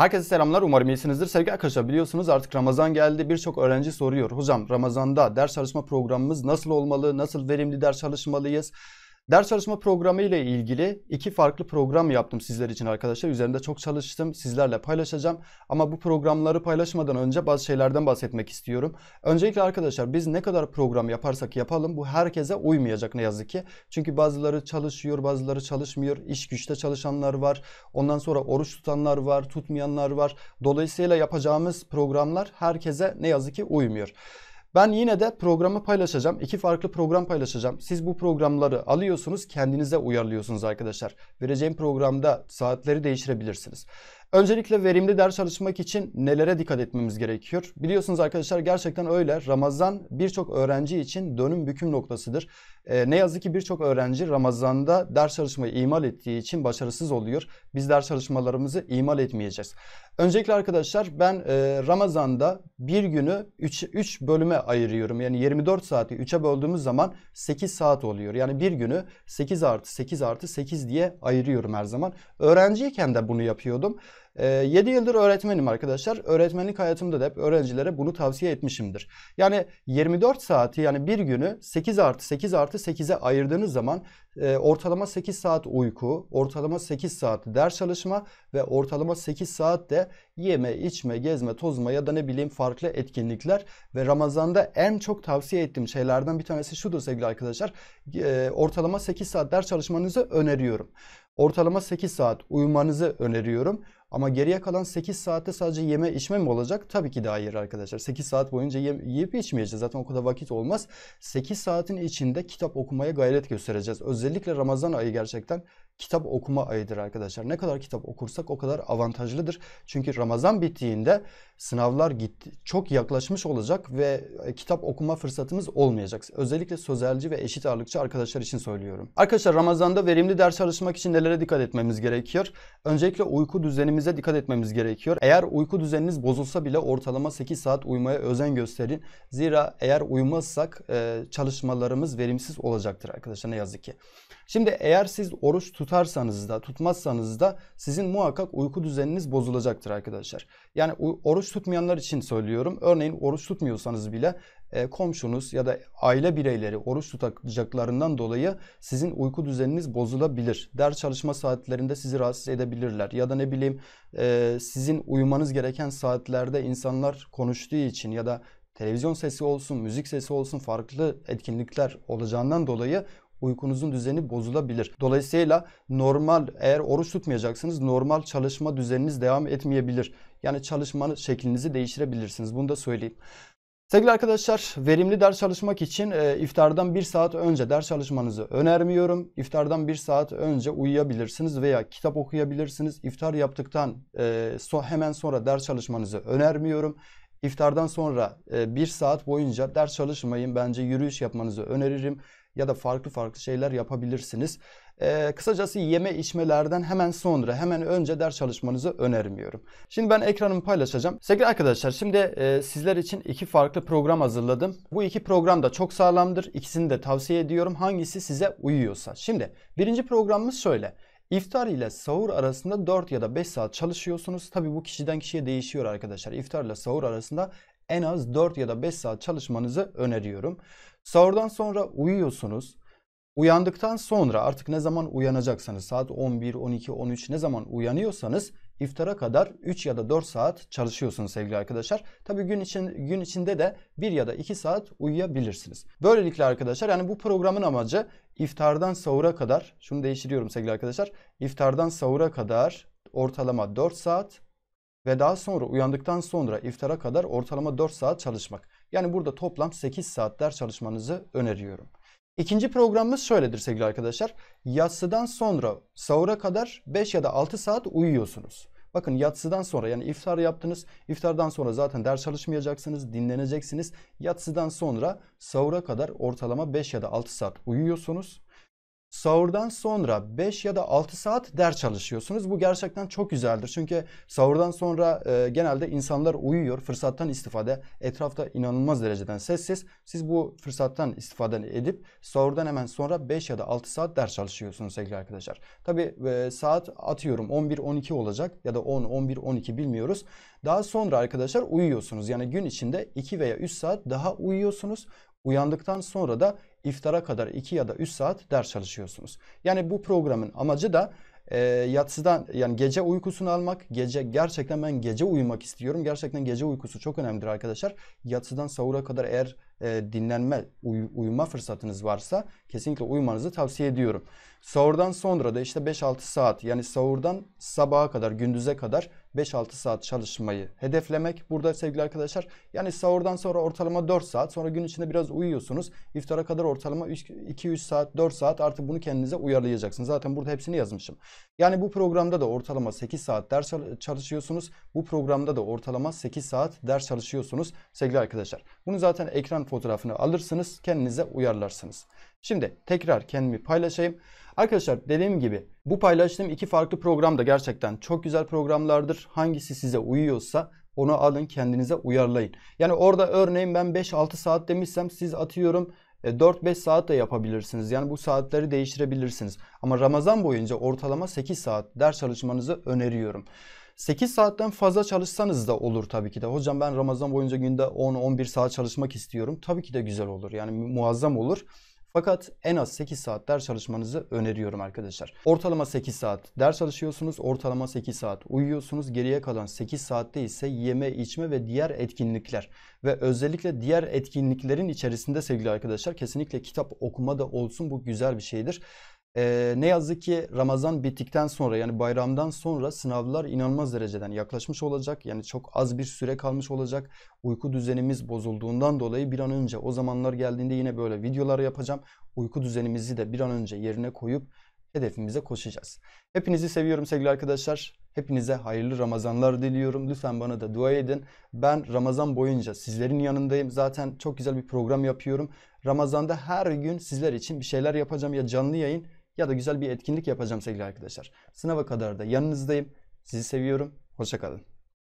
Herkese selamlar. Umarım iyisinizdir. Sevgili arkadaşlar biliyorsunuz artık Ramazan geldi. Birçok öğrenci soruyor. Hocam Ramazan'da ders çalışma programımız nasıl olmalı? Nasıl verimli ders çalışmalıyız? Ders çalışma programı ile ilgili iki farklı program yaptım sizler için arkadaşlar. Üzerinde çok çalıştım. Sizlerle paylaşacağım. Ama bu programları paylaşmadan önce bazı şeylerden bahsetmek istiyorum. Öncelikle arkadaşlar biz ne kadar program yaparsak yapalım bu herkese uymayacak ne yazık ki. Çünkü bazıları çalışıyor, bazıları çalışmıyor. İş güçte çalışanlar var. Ondan sonra oruç tutanlar var, tutmayanlar var. Dolayısıyla yapacağımız programlar herkese ne yazık ki uymuyor. Ben yine de programı paylaşacağım. İki farklı program paylaşacağım. Siz bu programları alıyorsunuz kendinize uyarlıyorsunuz arkadaşlar. Vereceğim programda saatleri değiştirebilirsiniz. Öncelikle verimli ders çalışmak için nelere dikkat etmemiz gerekiyor? Biliyorsunuz arkadaşlar gerçekten öyle. Ramazan birçok öğrenci için dönüm büküm noktasıdır. E, ne yazık ki birçok öğrenci Ramazan'da ders çalışmayı imal ettiği için başarısız oluyor. Biz ders çalışmalarımızı imal etmeyeceğiz. Öncelikle arkadaşlar ben e, Ramazan'da bir günü 3, bölüme ayırıyorum. Yani 24 saati 3'e böldüğümüz zaman 8 saat oluyor. Yani bir günü 8 artı 8 artı 8 diye ayırıyorum her zaman. Öğrenciyken de bunu yapıyordum. E, ee, 7 yıldır öğretmenim arkadaşlar. Öğretmenlik hayatımda da hep öğrencilere bunu tavsiye etmişimdir. Yani 24 saati yani bir günü 8 artı 8 artı 8'e ayırdığınız zaman e, ortalama 8 saat uyku, ortalama 8 saat ders çalışma ve ortalama 8 saat de yeme, içme, gezme, tozma ya da ne bileyim farklı etkinlikler ve Ramazan'da en çok tavsiye ettiğim şeylerden bir tanesi şudur sevgili arkadaşlar. Ee, ortalama 8 saat ders çalışmanızı öneriyorum. Ortalama 8 saat uyumanızı öneriyorum. Ama geriye kalan 8 saatte sadece yeme içme mi olacak? Tabii ki de hayır arkadaşlar. 8 saat boyunca yiyip içmeyeceğiz. Zaten o kadar vakit olmaz. 8 saatin içinde kitap okumaya gayret göstereceğiz. Özellikle Ramazan ayı gerçekten kitap okuma ayıdır arkadaşlar. Ne kadar kitap okursak o kadar avantajlıdır. Çünkü Ramazan bittiğinde sınavlar gitti, çok yaklaşmış olacak ve e, kitap okuma fırsatımız olmayacak. Özellikle sözelci ve eşit ağırlıkçı arkadaşlar için söylüyorum. Arkadaşlar Ramazan'da verimli ders çalışmak için nelere dikkat etmemiz gerekiyor? Öncelikle uyku düzenimize dikkat etmemiz gerekiyor. Eğer uyku düzeniniz bozulsa bile ortalama 8 saat uyumaya özen gösterin. Zira eğer uyumazsak e, çalışmalarımız verimsiz olacaktır arkadaşlar ne yazık ki. Şimdi eğer siz oruç tutarsanız da tutmazsanız da sizin muhakkak uyku düzeniniz bozulacaktır arkadaşlar. Yani oruç tutmayanlar için söylüyorum. Örneğin oruç tutmuyorsanız bile e, komşunuz ya da aile bireyleri oruç tutacaklarından dolayı sizin uyku düzeniniz bozulabilir. Ders çalışma saatlerinde sizi rahatsız edebilirler ya da ne bileyim e, sizin uyumanız gereken saatlerde insanlar konuştuğu için ya da televizyon sesi olsun, müzik sesi olsun farklı etkinlikler olacağından dolayı uykunuzun düzeni bozulabilir. Dolayısıyla normal eğer oruç tutmayacaksınız normal çalışma düzeniniz devam etmeyebilir. Yani çalışma şeklinizi değiştirebilirsiniz. Bunu da söyleyeyim. Sevgili arkadaşlar verimli ders çalışmak için e, iftardan bir saat önce ders çalışmanızı önermiyorum. İftardan bir saat önce uyuyabilirsiniz veya kitap okuyabilirsiniz. İftar yaptıktan e, so, hemen sonra ders çalışmanızı önermiyorum. İftardan sonra e, 1 saat boyunca ders çalışmayın. Bence yürüyüş yapmanızı öneririm ya da farklı farklı şeyler yapabilirsiniz. Ee, kısacası yeme içmelerden hemen sonra, hemen önce ders çalışmanızı önermiyorum. Şimdi ben ekranımı paylaşacağım. Sevgili arkadaşlar şimdi e, sizler için iki farklı program hazırladım. Bu iki program da çok sağlamdır. İkisini de tavsiye ediyorum. Hangisi size uyuyorsa. Şimdi birinci programımız şöyle. İftar ile sahur arasında 4 ya da 5 saat çalışıyorsunuz. Tabi bu kişiden kişiye değişiyor arkadaşlar. İftar ile sahur arasında en az 4 ya da 5 saat çalışmanızı öneriyorum. Sahurdan sonra uyuyorsunuz. Uyandıktan sonra artık ne zaman uyanacaksanız saat 11, 12, 13 ne zaman uyanıyorsanız iftara kadar 3 ya da 4 saat çalışıyorsunuz sevgili arkadaşlar. Tabii gün için gün içinde de 1 ya da 2 saat uyuyabilirsiniz. Böylelikle arkadaşlar yani bu programın amacı iftardan sahura kadar şunu değiştiriyorum sevgili arkadaşlar. İftardan sahura kadar ortalama 4 saat ve daha sonra uyandıktan sonra iftara kadar ortalama 4 saat çalışmak. Yani burada toplam 8 saat ders çalışmanızı öneriyorum. İkinci programımız şöyledir sevgili arkadaşlar. Yatsıdan sonra sahura kadar 5 ya da 6 saat uyuyorsunuz. Bakın yatsıdan sonra yani iftar yaptınız. İftardan sonra zaten ders çalışmayacaksınız, dinleneceksiniz. Yatsıdan sonra sahura kadar ortalama 5 ya da 6 saat uyuyorsunuz. Sahurdan sonra 5 ya da 6 saat ders çalışıyorsunuz. Bu gerçekten çok güzeldir. Çünkü sahurdan sonra e, genelde insanlar uyuyor. Fırsattan istifade. Etrafta inanılmaz dereceden sessiz. Siz bu fırsattan istifade edip sahurdan hemen sonra 5 ya da 6 saat ders çalışıyorsunuz sevgili arkadaşlar. Tabi e, saat atıyorum 11-12 olacak ya da 10-11-12 bilmiyoruz. Daha sonra arkadaşlar uyuyorsunuz. Yani gün içinde 2 veya 3 saat daha uyuyorsunuz. Uyandıktan sonra da iftara kadar 2 ya da 3 saat ders çalışıyorsunuz. Yani bu programın amacı da e, yatsıdan yani gece uykusunu almak. Gece gerçekten ben gece uyumak istiyorum. Gerçekten gece uykusu çok önemlidir arkadaşlar. Yatsıdan sahura kadar eğer e, dinlenme, uy, uyuma fırsatınız varsa kesinlikle uyumanızı tavsiye ediyorum. Sahurdan sonra da işte 5-6 saat yani sahurdan sabaha kadar, gündüze kadar 5-6 saat çalışmayı hedeflemek. Burada sevgili arkadaşlar yani sahurdan sonra ortalama 4 saat sonra gün içinde biraz uyuyorsunuz. İftara kadar ortalama 2-3 saat 4 saat artık bunu kendinize uyarlayacaksınız. Zaten burada hepsini yazmışım. Yani bu programda da ortalama 8 saat ders çalışıyorsunuz. Bu programda da ortalama 8 saat ders çalışıyorsunuz sevgili arkadaşlar. Bunu zaten ekran fotoğrafını alırsınız, kendinize uyarlarsınız. Şimdi tekrar kendimi paylaşayım. Arkadaşlar dediğim gibi bu paylaştığım iki farklı program da gerçekten çok güzel programlardır. Hangisi size uyuyorsa onu alın kendinize uyarlayın. Yani orada örneğin ben 5-6 saat demişsem siz atıyorum 4-5 e, saat de yapabilirsiniz. Yani bu saatleri değiştirebilirsiniz. Ama Ramazan boyunca ortalama 8 saat ders çalışmanızı öneriyorum. 8 saatten fazla çalışsanız da olur tabii ki de. Hocam ben Ramazan boyunca günde 10-11 saat çalışmak istiyorum. Tabii ki de güzel olur. Yani muazzam olur. Fakat en az 8 saat ders çalışmanızı öneriyorum arkadaşlar. Ortalama 8 saat ders çalışıyorsunuz, ortalama 8 saat uyuyorsunuz. Geriye kalan 8 saatte ise yeme, içme ve diğer etkinlikler ve özellikle diğer etkinliklerin içerisinde sevgili arkadaşlar kesinlikle kitap okuma da olsun bu güzel bir şeydir. Ee, ne yazık ki Ramazan bittikten sonra yani bayramdan sonra sınavlar inanılmaz dereceden yaklaşmış olacak. Yani çok az bir süre kalmış olacak. Uyku düzenimiz bozulduğundan dolayı bir an önce o zamanlar geldiğinde yine böyle videolar yapacağım. Uyku düzenimizi de bir an önce yerine koyup hedefimize koşacağız. Hepinizi seviyorum sevgili arkadaşlar. Hepinize hayırlı Ramazanlar diliyorum. Lütfen bana da dua edin. Ben Ramazan boyunca sizlerin yanındayım. Zaten çok güzel bir program yapıyorum. Ramazanda her gün sizler için bir şeyler yapacağım ya canlı yayın ya da güzel bir etkinlik yapacağım sevgili arkadaşlar. Sınava kadar da yanınızdayım. Sizi seviyorum. Hoşçakalın.